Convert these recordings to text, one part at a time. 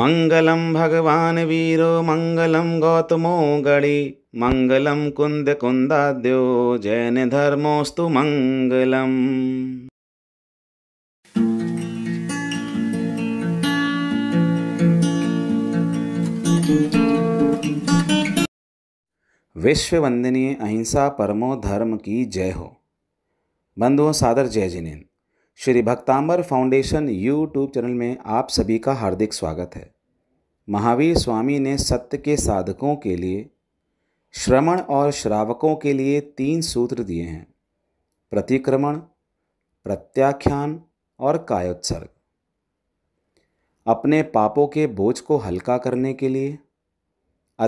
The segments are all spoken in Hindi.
मङ्गलं भगवान् वीरो मङ्गलं गौतमो गणि मङ्गलं कुन्दकुन्दाद्यो जैनधर्मोऽस्तु मङ्गलम् विश्व वंदनीय अहिंसा परमो धर्म की जय हो बंधुओं सादर जय Jinendra Shri Bhaktambar foundation YouTube channel में आप सभी का हार्दिक स्वागत है महावीर स्वामी ने सत्य के साधकों के लिए श्रवण और श्रावकों के लिए तीन सूत्र दिए हैं प्रतिक्रमण प्रत्याख्यान और कायोत्सर्ग अपने पापों के बोझ को हल्का करने के लिए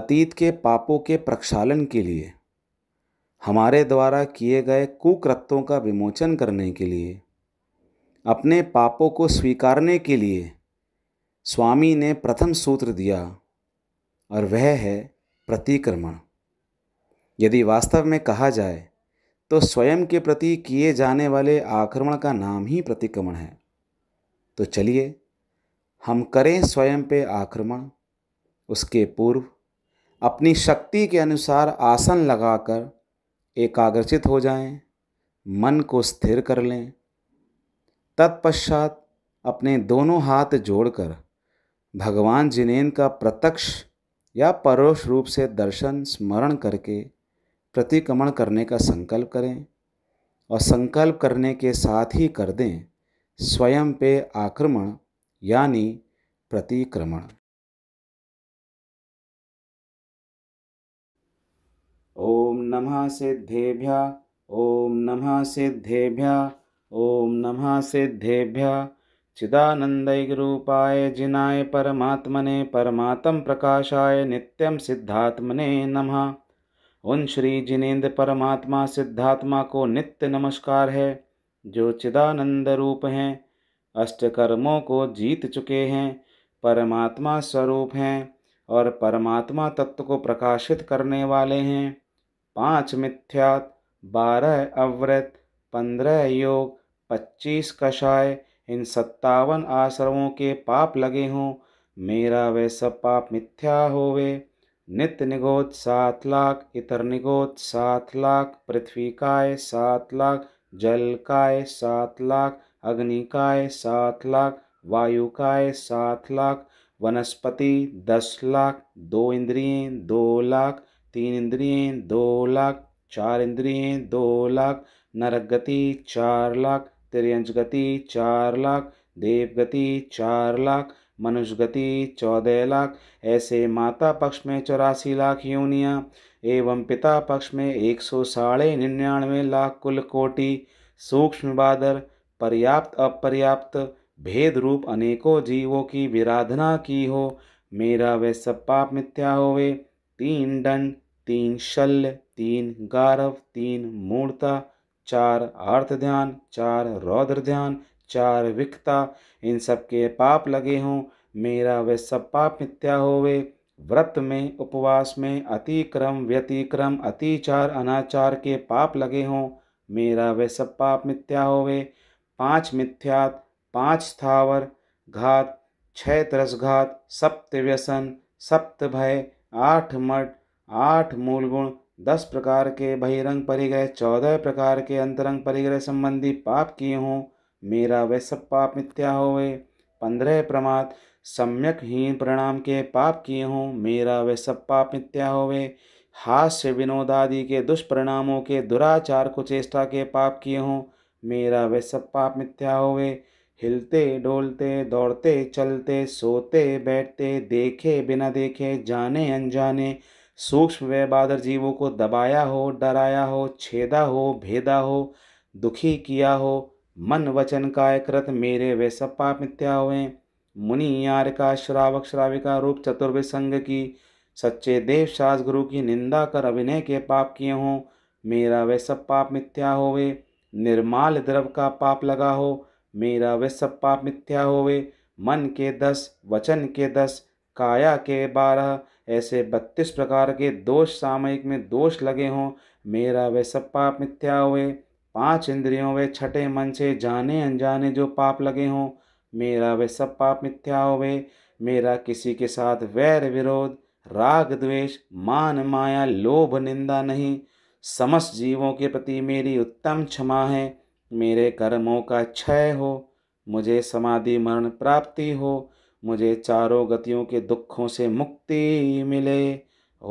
अतीत के पापों के प्रक्षालन के लिए हमारे द्वारा किए गए कुकृत्यों का विमोचन करने के लिए अपने पापों को स्वीकारने के लिए स्वामी ने प्रथम सूत्र दिया और वह है प्रतिक्रमण यदि वास्तव में कहा जाए तो स्वयं के प्रति किए जाने वाले आक्रमण का नाम ही प्रतिक्रमण है तो चलिए हम करें स्वयं पे आक्रमण उसके पूर्व अपनी शक्ति के अनुसार आसन लगाकर एकाग्रचित हो जाएं, मन को स्थिर कर लें तत्पश्चात अपने दोनों हाथ जोड़कर भगवान जिनेन का प्रत्यक्ष या परोक्ष रूप से दर्शन स्मरण करके प्रतिक्रमण करने का संकल्प करें और संकल्प करने के साथ ही कर दें स्वयं पे आक्रमण यानी प्रतिक्रमण ओम नमः सिद्धेभ्या ओम नमः सिद्धेभ्या ओम नमः सिद्धेभ्य चिदानंदय जिनाय परमात्मने परमात्म प्रकाशाय नित्यम सिद्धात्मने नमः उन श्री जिनेन्द्र परमात्मा सिद्धात्मा को नित्य नमस्कार है जो चिदानंद रूप हैं अष्टकर्मों को जीत चुके हैं परमात्मा स्वरूप हैं और परमात्मा तत्व को प्रकाशित करने वाले हैं पांच मिथ्यात बारह अव्रत पंद्रह योग पच्चीस कषाय इन सत्तावन आश्रमों के पाप लगे हों मेरा वह सब पाप मिथ्या होवे नित्य निगोद सात लाख इतर निगोद सात लाख पृथ्वी काय सात लाख जल काय सात लाख अग्नि काय सात लाख वायु काय सात लाख वनस्पति दस लाख दो इंद्रिय दो लाख तीन इंद्रिय दो लाख चार इंद्रिय दो लाख नरक गति चार लाख तिरंज गति चार लाख देव गति चार लाख मनुष्य गति चौदह लाख ऐसे माता पक्ष में चौरासी लाख योनिया एवं पिता पक्ष में एक सौ साढ़े निन्यानवे लाख कुल कोटि सूक्ष्म बादर पर्याप्त अपर्याप्त भेद रूप अनेकों जीवों की विराधना की हो मेरा वह सब पाप मिथ्या होवे तीन दंड तीन शल्य तीन गारव तीन मूर्ता चार अर्थ ध्यान चार रौद्र ध्यान चार विकता इन सब के पाप लगे हों मेरा वे सब पाप मिथ्या होवे व्रत में उपवास में अतिक्रम व्यतिक्रम अतिचार अनाचार के पाप लगे हों मेरा वे सब पाप मिथ्या होवे पांच मिथ्यात पांच स्थावर घात छह त्रसघात सप्त व्यसन सप्त भय आठ मठ आठ मूलगुण दस प्रकार के बहिरंग परिग्रह चौदह प्रकार के अंतरंग परिग्रह संबंधी पाप किए हों मेरा वह सब पाप मिथ्या होवे पंद्रह प्रमाद सम्यक हीन प्रणाम के पाप किए हों मेरा वह सब पाप मिथ्या होवे हास्य विनोद आदि के दुष्परिणामों के दुराचार को चेष्टा के पाप किए हों मेरा वह सब पाप मिथ्या होवे हिलते डोलते दौड़ते चलते सोते बैठते देखे बिना देखे जाने अनजाने सूक्ष्म व्यबाधर जीवों को दबाया हो डराया हो छेदा हो भेदा हो दुखी किया हो मन वचन काय कृत मेरे वे सब पाप मिथ्या हुए मुनि यार का श्रावक श्राविका रूप चतुर्वे संग की सच्चे देव शास गुरु की निंदा कर अभिनय के पाप किए हों मेरा वे सब पाप मिथ्या होवे निर्माल द्रव का पाप लगा हो मेरा वे सब पाप मिथ्या होवे मन के दस वचन के दस काया के बारह ऐसे बत्तीस प्रकार के दोष सामयिक में दोष लगे हों मेरा वे सब पाप मिथ्या हुए पांच इंद्रियों वे छठे मन से जाने अनजाने जो पाप लगे हों मेरा वे सब पाप मिथ्या हुए मेरा किसी के साथ वैर विरोध राग द्वेष मान माया लोभ निंदा नहीं समस्त जीवों के प्रति मेरी उत्तम क्षमा है मेरे कर्मों का क्षय हो मुझे समाधि मरण प्राप्ति हो मुझे चारों गतियों के दुखों से मुक्ति मिले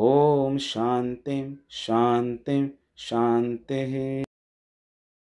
ओम शांतिम शांतिम शांति